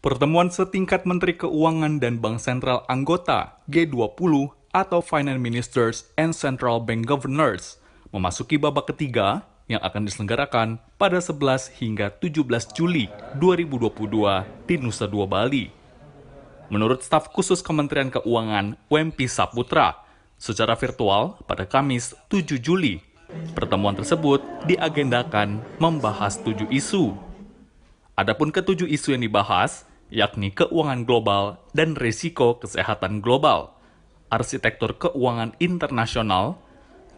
Pertemuan setingkat Menteri Keuangan dan Bank Sentral anggota G20 atau Finance Ministers and Central Bank Governors memasuki babak ketiga yang akan diselenggarakan pada 11 hingga 17 Juli 2022 di Nusa Dua, Bali. Menurut staf khusus Kementerian Keuangan, Wempi Saputra, secara virtual pada Kamis 7 Juli, pertemuan tersebut diagendakan membahas tujuh isu. Adapun ketujuh isu yang dibahas, yakni keuangan global dan risiko kesehatan global, arsitektur keuangan internasional,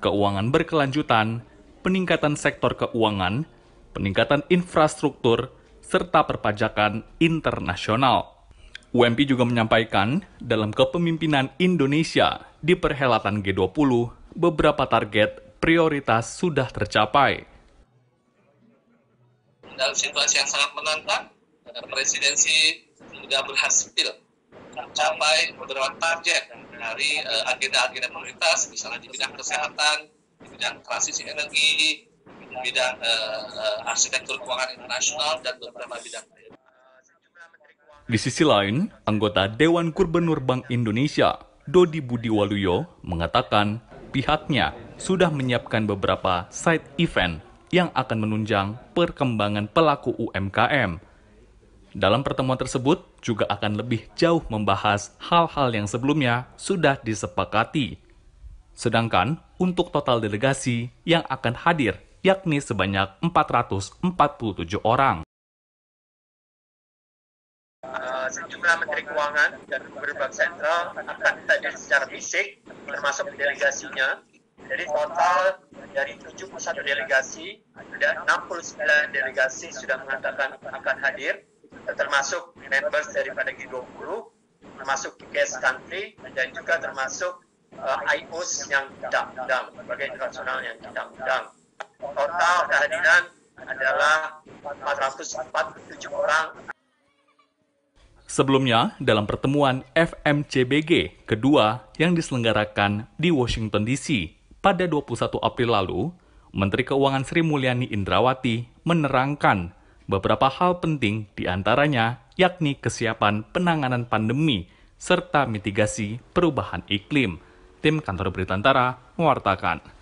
keuangan berkelanjutan, peningkatan sektor keuangan, peningkatan infrastruktur, serta perpajakan internasional. UMP juga menyampaikan dalam kepemimpinan Indonesia di perhelatan G20 beberapa target prioritas sudah tercapai. Dalam situasi yang sangat menantang, presidensi sudah berhasil mencapai beberapa target dari eh, agenda-agenda uh, prioritas, misalnya di bidang kesehatan, di bidang transisi energi, di bidang uh, uh, arsitektur keuangan internasional, dan beberapa bidang lain. Di sisi lain, anggota Dewan Gubernur Bank Indonesia, Dodi Budi Waluyo, mengatakan pihaknya sudah menyiapkan beberapa side event yang akan menunjang perkembangan pelaku UMKM dalam pertemuan tersebut juga akan lebih jauh membahas hal-hal yang sebelumnya sudah disepakati. Sedangkan untuk total delegasi yang akan hadir yakni sebanyak 447 orang. Eh, sejumlah Menteri Keuangan dan Gubernur Bank Sentral akan hadir secara fisik termasuk delegasinya. Jadi total dari 71 delegasi, dan 69 delegasi sudah mengatakan akan hadir termasuk members daripada G20, termasuk guest country, dan juga termasuk uh, eh, IOS yang diundang, berbagai internasional yang diundang. Total kehadiran adalah 447 orang Sebelumnya, dalam pertemuan FMCBG kedua yang diselenggarakan di Washington DC pada 21 April lalu, Menteri Keuangan Sri Mulyani Indrawati menerangkan beberapa hal penting diantaranya yakni kesiapan penanganan pandemi serta mitigasi perubahan iklim. Tim Kantor Berita Antara mewartakan.